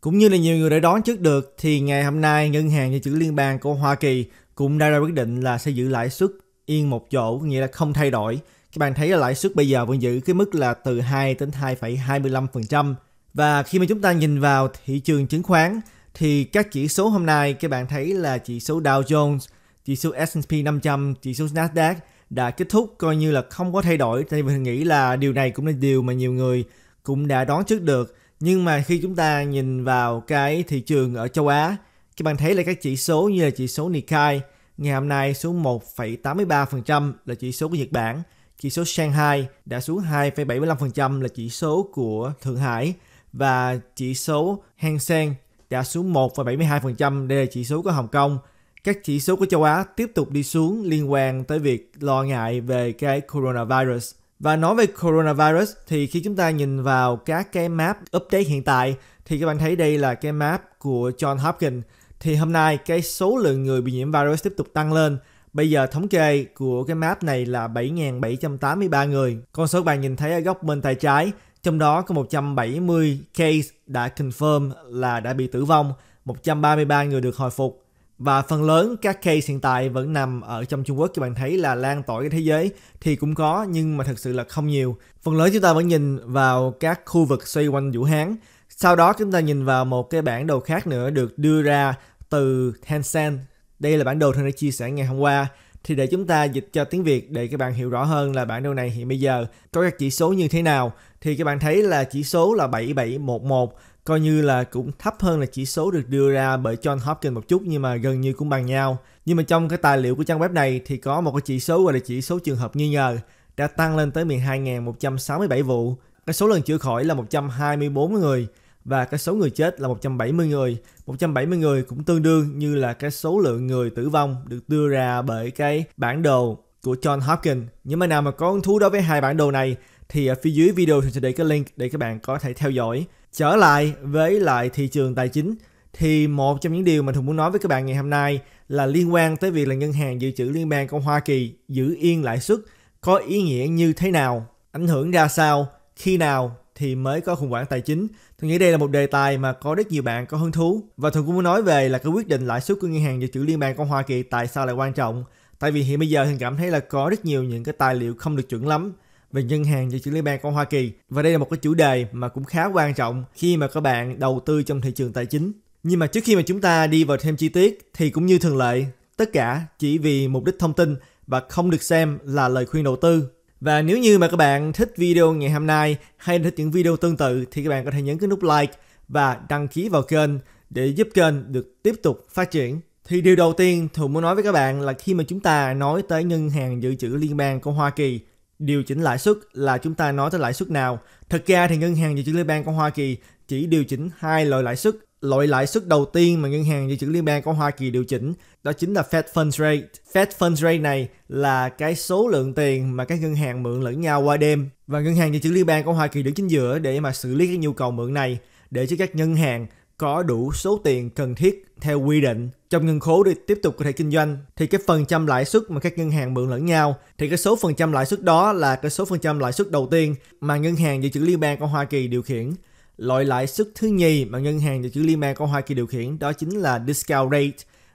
Cũng như là nhiều người đã đoán trước được thì ngày hôm nay Ngân hàng Dự trữ Liên bang của Hoa Kỳ cũng đã ra quyết định là sẽ giữ lãi suất yên một chỗ, nghĩa là không thay đổi. Các bạn thấy là lãi suất bây giờ vẫn giữ cái mức là từ 2 đến 2,25%. Và khi mà chúng ta nhìn vào thị trường chứng khoán thì các chỉ số hôm nay các bạn thấy là chỉ số Dow Jones, chỉ số S&P 500, chỉ số Nasdaq đã kết thúc coi như là không có thay đổi. Tại vì mình nghĩ là điều này cũng là điều mà nhiều người cũng đã đoán trước được nhưng mà khi chúng ta nhìn vào cái thị trường ở châu Á các bạn thấy là các chỉ số như là chỉ số Nikkei ngày hôm nay xuống 1,83% là chỉ số của Nhật Bản chỉ số Shanghai đã xuống 2,75% là chỉ số của Thượng Hải và chỉ số Hang Seng đã xuống 1,72%, đây là chỉ số của Hồng Kông. Các chỉ số của châu Á tiếp tục đi xuống liên quan tới việc lo ngại về cái coronavirus. Và nói về coronavirus thì khi chúng ta nhìn vào các cái map update hiện tại thì các bạn thấy đây là cái map của John Hopkins. Thì hôm nay cái số lượng người bị nhiễm virus tiếp tục tăng lên. Bây giờ thống kê của cái map này là 7.783 người. Con số bạn nhìn thấy ở góc bên tay trái, trong đó có 170 case đã confirm là đã bị tử vong, 133 người được hồi phục và phần lớn các case hiện tại vẫn nằm ở trong Trung Quốc các bạn thấy là lan tỏa cái thế giới thì cũng có nhưng mà thật sự là không nhiều. Phần lớn chúng ta vẫn nhìn vào các khu vực xoay quanh Vũ Hán. Sau đó chúng ta nhìn vào một cái bản đồ khác nữa được đưa ra từ Tencent. Đây là bản đồ Thanh đã chia sẻ ngày hôm qua. Thì để chúng ta dịch cho tiếng Việt để các bạn hiểu rõ hơn là bản đồ này hiện bây giờ có các chỉ số như thế nào. Thì các bạn thấy là chỉ số là 7711 coi như là cũng thấp hơn là chỉ số được đưa ra bởi John Hopkins một chút nhưng mà gần như cũng bằng nhau. Nhưng mà trong cái tài liệu của trang web này thì có một cái chỉ số gọi là chỉ số trường hợp nghi ngờ đã tăng lên tới 12.167 vụ. Cái số lần chữa khỏi là 124 người và cái số người chết là 170 người. 170 người cũng tương đương như là cái số lượng người tử vong được đưa ra bởi cái bản đồ của John Hopkins. Nhưng mà nào mà có hứng thú đối với hai bản đồ này thì ở phía dưới video thì sẽ để cái link để các bạn có thể theo dõi trở lại với lại thị trường tài chính thì một trong những điều mà Thùng muốn nói với các bạn ngày hôm nay là liên quan tới việc là ngân hàng dự trữ liên bang của Hoa Kỳ giữ yên lãi suất có ý nghĩa như thế nào, ảnh hưởng ra sao, khi nào thì mới có khủng hoảng tài chính. Tôi nghĩ đây là một đề tài mà có rất nhiều bạn có hứng thú. Và Thùng cũng muốn nói về là cái quyết định lãi suất của ngân hàng dự trữ liên bang của Hoa Kỳ tại sao lại quan trọng. Tại vì hiện bây giờ Thùng cảm thấy là có rất nhiều những cái tài liệu không được chuẩn lắm về ngân hàng và chữ liên bang của Hoa Kỳ. Và đây là một cái chủ đề mà cũng khá quan trọng khi mà các bạn đầu tư trong thị trường tài chính. Nhưng mà trước khi mà chúng ta đi vào thêm chi tiết thì cũng như thường lệ, tất cả chỉ vì mục đích thông tin và không được xem là lời khuyên đầu tư. Và nếu như mà các bạn thích video ngày hôm nay hay thích những video tương tự thì các bạn có thể nhấn cái nút like và đăng ký vào kênh để giúp kênh được tiếp tục phát triển. Thì điều đầu tiên Thù muốn nói với các bạn là khi mà chúng ta nói tới ngân hàng dự trữ liên bang của Hoa Kỳ điều chỉnh lãi suất là chúng ta nói tới lãi suất nào. Thực ra thì ngân hàng dự trữ liên bang của Hoa Kỳ chỉ điều chỉnh hai loại lãi suất. Loại lãi suất đầu tiên mà ngân hàng dự trữ liên bang của Hoa Kỳ điều chỉnh đó chính là Fed Funds Rate. Fed Funds Rate này là cái số lượng tiền mà các ngân hàng mượn lẫn nhau qua đêm và ngân hàng dự trữ liên bang của Hoa Kỳ đứng chính giữa để mà xử lý cái nhu cầu mượn này để cho các ngân hàng có đủ số tiền cần thiết theo quy định trong ngân khố để tiếp tục có thể kinh doanh thì cái phần trăm lãi suất mà các ngân hàng mượn lẫn nhau thì cái số phần trăm lãi suất đó là cái số phần trăm lãi suất đầu tiên mà ngân hàng dự trữ liên bang của Hoa Kỳ điều khiển loại lãi suất thứ nhì mà ngân hàng dự trữ liên bang của Hoa Kỳ điều khiển đó chính là discount rate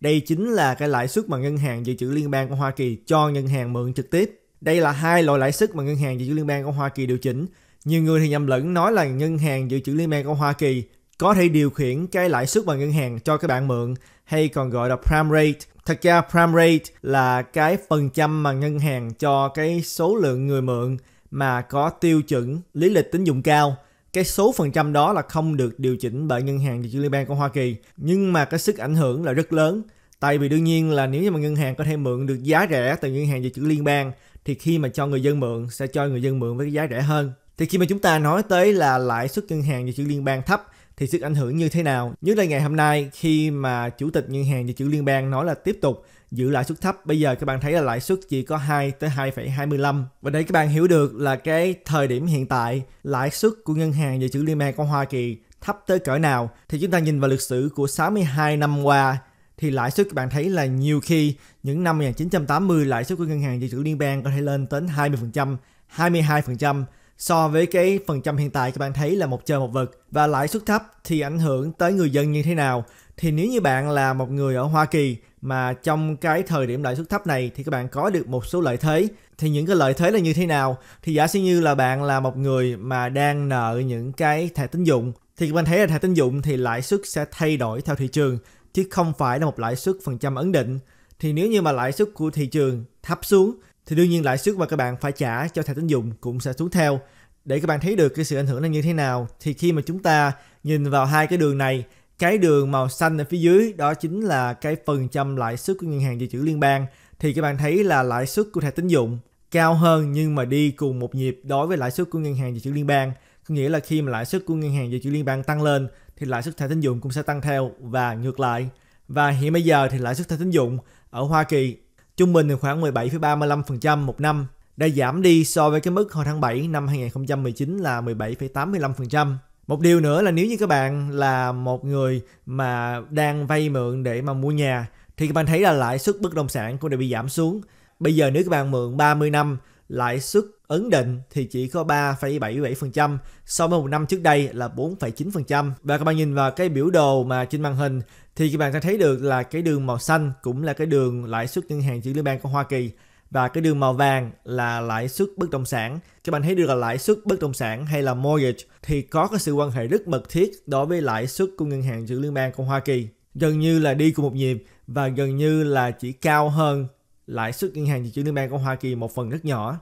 đây chính là cái lãi suất mà ngân hàng dự trữ liên bang của Hoa Kỳ cho ngân hàng mượn trực tiếp đây là hai loại lãi suất mà ngân hàng dự trữ liên bang của Hoa Kỳ điều chỉnh nhiều người thì nhầm lẫn nói là ngân hàng dự trữ liên bang của Hoa Kỳ có thể điều khiển cái lãi suất mà ngân hàng cho các bạn mượn hay còn gọi là prime rate. Thật ra prime rate là cái phần trăm mà ngân hàng cho cái số lượng người mượn mà có tiêu chuẩn lý lịch tín dụng cao cái số phần trăm đó là không được điều chỉnh bởi ngân hàng dự trữ liên bang của Hoa Kỳ nhưng mà cái sức ảnh hưởng là rất lớn tại vì đương nhiên là nếu như mà ngân hàng có thể mượn được giá rẻ từ ngân hàng dự trữ liên bang thì khi mà cho người dân mượn sẽ cho người dân mượn với cái giá rẻ hơn thì khi mà chúng ta nói tới là lãi suất ngân hàng dự trữ liên bang thấp thì sức ảnh hưởng như thế nào. Nhất là ngày hôm nay khi mà Chủ tịch Ngân hàng Dự trữ Liên bang nói là tiếp tục giữ lãi suất thấp. Bây giờ các bạn thấy là lãi suất chỉ có 2 tới 2,25. Và để các bạn hiểu được là cái thời điểm hiện tại lãi suất của Ngân hàng Dự trữ Liên bang của Hoa Kỳ thấp tới cỡ nào thì chúng ta nhìn vào lịch sử của 62 năm qua thì lãi suất các bạn thấy là nhiều khi những năm 1980 lãi suất của ngân hàng dự trữ liên bang có thể lên đến 20%, 22%, So với cái phần trăm hiện tại các bạn thấy là một trời một vật và lãi suất thấp thì ảnh hưởng tới người dân như thế nào? Thì nếu như bạn là một người ở Hoa Kỳ mà trong cái thời điểm lãi suất thấp này thì các bạn có được một số lợi thế thì những cái lợi thế là như thế nào thì giả sử như là bạn là một người mà đang nợ những cái thẻ tín dụng thì các bạn thấy là thẻ tín dụng thì lãi suất sẽ thay đổi theo thị trường chứ không phải là một lãi suất phần trăm ấn định thì nếu như mà lãi suất của thị trường thấp xuống thì đương nhiên lãi suất mà các bạn phải trả cho thẻ tín dụng cũng sẽ xuống theo. Để các bạn thấy được cái sự ảnh hưởng là như thế nào thì khi mà chúng ta nhìn vào hai cái đường này, cái đường màu xanh ở phía dưới đó chính là cái phần trăm lãi suất của ngân hàng dự trữ liên bang thì các bạn thấy là lãi suất của thẻ tín dụng cao hơn nhưng mà đi cùng một nhịp đối với lãi suất của ngân hàng dự trữ liên bang có nghĩa là khi mà lãi suất của ngân hàng dự trữ liên bang tăng lên thì lãi suất thẻ tín dụng cũng sẽ tăng theo và ngược lại và hiện bây giờ thì lãi suất thẻ tín dụng ở Hoa Kỳ trung bình thì khoảng 17,35% một năm, đã giảm đi so với cái mức hồi tháng 7 năm 2019 là 17,85%. Một điều nữa là nếu như các bạn là một người mà đang vay mượn để mà mua nhà thì các bạn thấy là lãi suất bất động sản cũng đã bị giảm xuống. Bây giờ nếu các bạn mượn 30 năm lãi suất ấn định thì chỉ có 3,77% so với một năm trước đây là 4,9% và các bạn nhìn vào cái biểu đồ mà trên màn hình thì các bạn sẽ thấy được là cái đường màu xanh cũng là cái đường lãi suất ngân hàng dự liên bang của Hoa Kỳ và cái đường màu vàng là lãi suất bất động sản. Các bạn thấy được là lãi suất bất động sản hay là mortgage thì có cái sự quan hệ rất mật thiết đối với lãi suất của ngân hàng dự liên bang của Hoa Kỳ. Gần như là đi cùng một nhịp và gần như là chỉ cao hơn lãi suất ngân hàng dự trữ liên bang của Hoa Kỳ một phần rất nhỏ.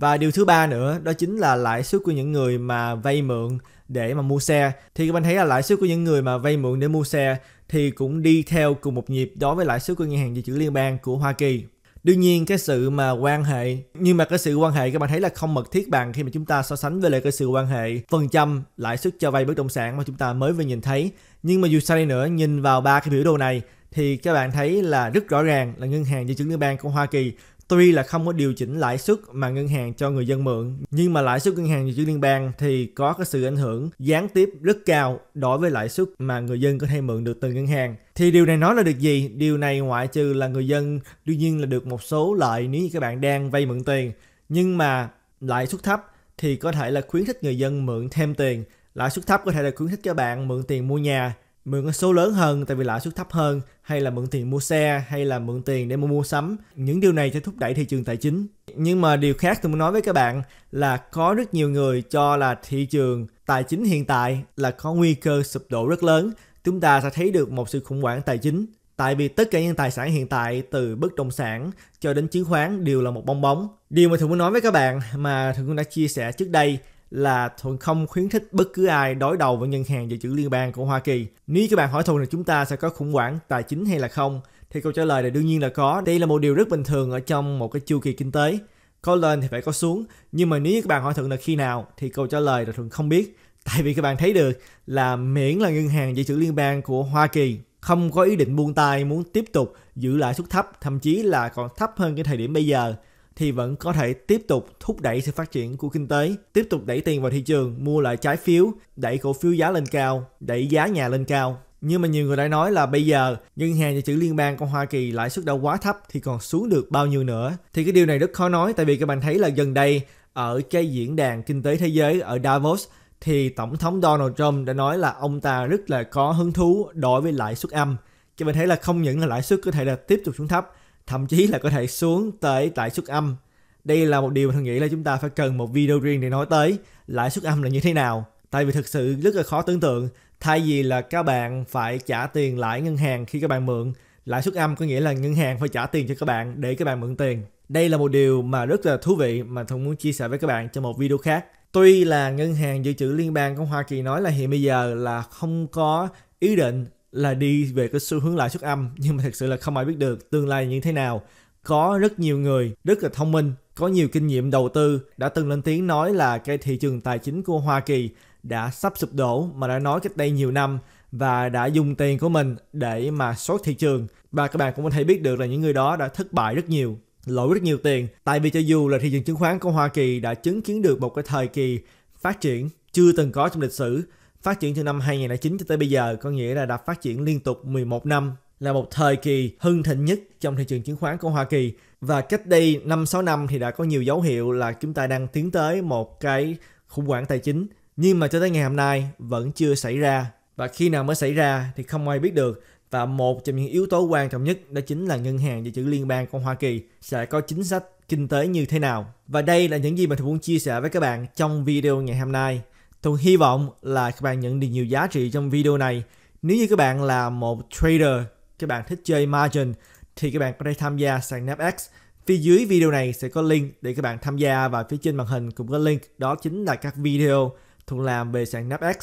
Và điều thứ ba nữa đó chính là lãi suất của những người mà vay mượn để mà mua xe. Thì các bạn thấy là lãi suất của những người mà vay mượn để mua xe thì cũng đi theo cùng một nhịp đối với lãi suất của ngân hàng dự trữ liên bang của Hoa Kỳ. Đương nhiên cái sự mà quan hệ nhưng mà cái sự quan hệ các bạn thấy là không mật thiết bằng khi mà chúng ta so sánh với lại cái sự quan hệ phần trăm lãi suất cho vay bất động sản mà chúng ta mới vừa nhìn thấy. Nhưng mà dù sao đi nữa nhìn vào ba cái biểu đồ này thì các bạn thấy là rất rõ ràng là ngân hàng dự trữ liên bang của Hoa Kỳ tuy là không có điều chỉnh lãi suất mà ngân hàng cho người dân mượn nhưng mà lãi suất ngân hàng dự trữ liên bang thì có cái sự ảnh hưởng gián tiếp rất cao đối với lãi suất mà người dân có thể mượn được từ ngân hàng thì điều này nói là được gì điều này ngoại trừ là người dân đương nhiên là được một số lợi nếu như các bạn đang vay mượn tiền nhưng mà lãi suất thấp thì có thể là khuyến khích người dân mượn thêm tiền lãi suất thấp có thể là khuyến khích các bạn mượn tiền mua nhà mượn số lớn hơn tại vì lãi suất thấp hơn hay là mượn tiền mua xe hay là mượn tiền để mà mua sắm những điều này sẽ thúc đẩy thị trường tài chính nhưng mà điều khác tôi muốn nói với các bạn là có rất nhiều người cho là thị trường tài chính hiện tại là có nguy cơ sụp đổ rất lớn chúng ta sẽ thấy được một sự khủng hoảng tài chính tại vì tất cả những tài sản hiện tại từ bất động sản cho đến chứng khoán đều là một bong bóng điều mà thường muốn nói với các bạn mà thường cũng đã chia sẻ trước đây là Thuận không khuyến khích bất cứ ai đối đầu với ngân hàng dự trữ liên bang của Hoa Kỳ. Nếu các bạn hỏi Thuận là chúng ta sẽ có khủng hoảng tài chính hay là không, thì câu trả lời là đương nhiên là có. Đây là một điều rất bình thường ở trong một cái chu kỳ kinh tế. Có lên thì phải có xuống, nhưng mà nếu các bạn hỏi Thuận là khi nào thì câu trả lời là Thuận không biết. Tại vì các bạn thấy được là miễn là ngân hàng dự trữ liên bang của Hoa Kỳ không có ý định buông tay muốn tiếp tục giữ lãi suất thấp, thậm chí là còn thấp hơn cái thời điểm bây giờ thì vẫn có thể tiếp tục thúc đẩy sự phát triển của kinh tế, tiếp tục đẩy tiền vào thị trường, mua lại trái phiếu, đẩy cổ phiếu giá lên cao, đẩy giá nhà lên cao. Nhưng mà nhiều người đã nói là bây giờ ngân hàng dự trữ liên bang của Hoa Kỳ lãi suất đã quá thấp thì còn xuống được bao nhiêu nữa. Thì cái điều này rất khó nói tại vì các bạn thấy là gần đây ở cái diễn đàn kinh tế thế giới ở Davos thì tổng thống Donald Trump đã nói là ông ta rất là có hứng thú đối với lãi suất âm. Các bạn thấy là không những là lãi suất có thể là tiếp tục xuống thấp thậm chí là có thể xuống tới lãi suất âm đây là một điều mà tôi nghĩ là chúng ta phải cần một video riêng để nói tới lãi suất âm là như thế nào tại vì thực sự rất là khó tưởng tượng thay vì là các bạn phải trả tiền lãi ngân hàng khi các bạn mượn lãi suất âm có nghĩa là ngân hàng phải trả tiền cho các bạn để các bạn mượn tiền đây là một điều mà rất là thú vị mà tôi muốn chia sẻ với các bạn trong một video khác tuy là ngân hàng dự trữ liên bang của hoa kỳ nói là hiện bây giờ là không có ý định là đi về cái xu hướng lãi suất âm nhưng mà thật sự là không ai biết được tương lai như thế nào có rất nhiều người rất là thông minh có nhiều kinh nghiệm đầu tư đã từng lên tiếng nói là cái thị trường tài chính của Hoa Kỳ đã sắp sụp đổ mà đã nói cách đây nhiều năm và đã dùng tiền của mình để mà sốt thị trường và các bạn cũng có thể biết được là những người đó đã thất bại rất nhiều lỗi rất nhiều tiền tại vì cho dù là thị trường chứng khoán của Hoa Kỳ đã chứng kiến được một cái thời kỳ phát triển chưa từng có trong lịch sử Phát triển từ năm 2009 cho tới bây giờ có nghĩa là đã phát triển liên tục 11 năm là một thời kỳ hưng thịnh nhất trong thị trường chứng khoán của Hoa Kỳ và cách đây 5-6 năm thì đã có nhiều dấu hiệu là chúng ta đang tiến tới một cái khủng hoảng tài chính nhưng mà cho tới ngày hôm nay vẫn chưa xảy ra và khi nào mới xảy ra thì không ai biết được và một trong những yếu tố quan trọng nhất đó chính là ngân hàng dự trữ liên bang của Hoa Kỳ sẽ có chính sách kinh tế như thế nào. Và đây là những gì mà tôi muốn chia sẻ với các bạn trong video ngày hôm nay. Tôi hy vọng là các bạn nhận được nhiều giá trị trong video này. Nếu như các bạn là một trader, các bạn thích chơi margin thì các bạn có thể tham gia sàn NAPX. Phía dưới video này sẽ có link để các bạn tham gia và phía trên màn hình cũng có link đó chính là các video thuộc làm về sàn NAPX.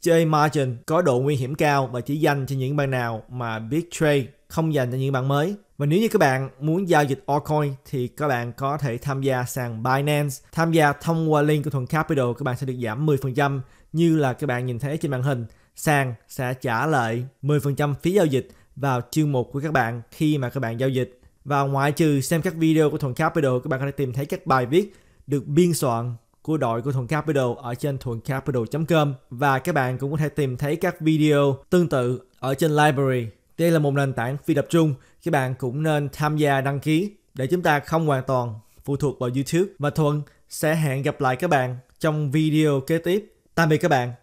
Chơi margin có độ nguy hiểm cao và chỉ dành cho những bạn nào mà biết trade không dành cho những bạn mới. Và nếu như các bạn muốn giao dịch altcoin thì các bạn có thể tham gia sàn Binance. Tham gia thông qua link của Thuận Capital các bạn sẽ được giảm 10% như là các bạn nhìn thấy trên màn hình. Sàn sẽ trả lại 10% phí giao dịch vào chương mục của các bạn khi mà các bạn giao dịch. Và ngoại trừ xem các video của Thuận Capital, các bạn có thể tìm thấy các bài viết được biên soạn của đội của Thuận Capital ở trên thuầncapital.com và các bạn cũng có thể tìm thấy các video tương tự ở trên library đây là một nền tảng phi tập trung, các bạn cũng nên tham gia đăng ký để chúng ta không hoàn toàn phụ thuộc vào YouTube. Và Thuận sẽ hẹn gặp lại các bạn trong video kế tiếp. Tạm biệt các bạn.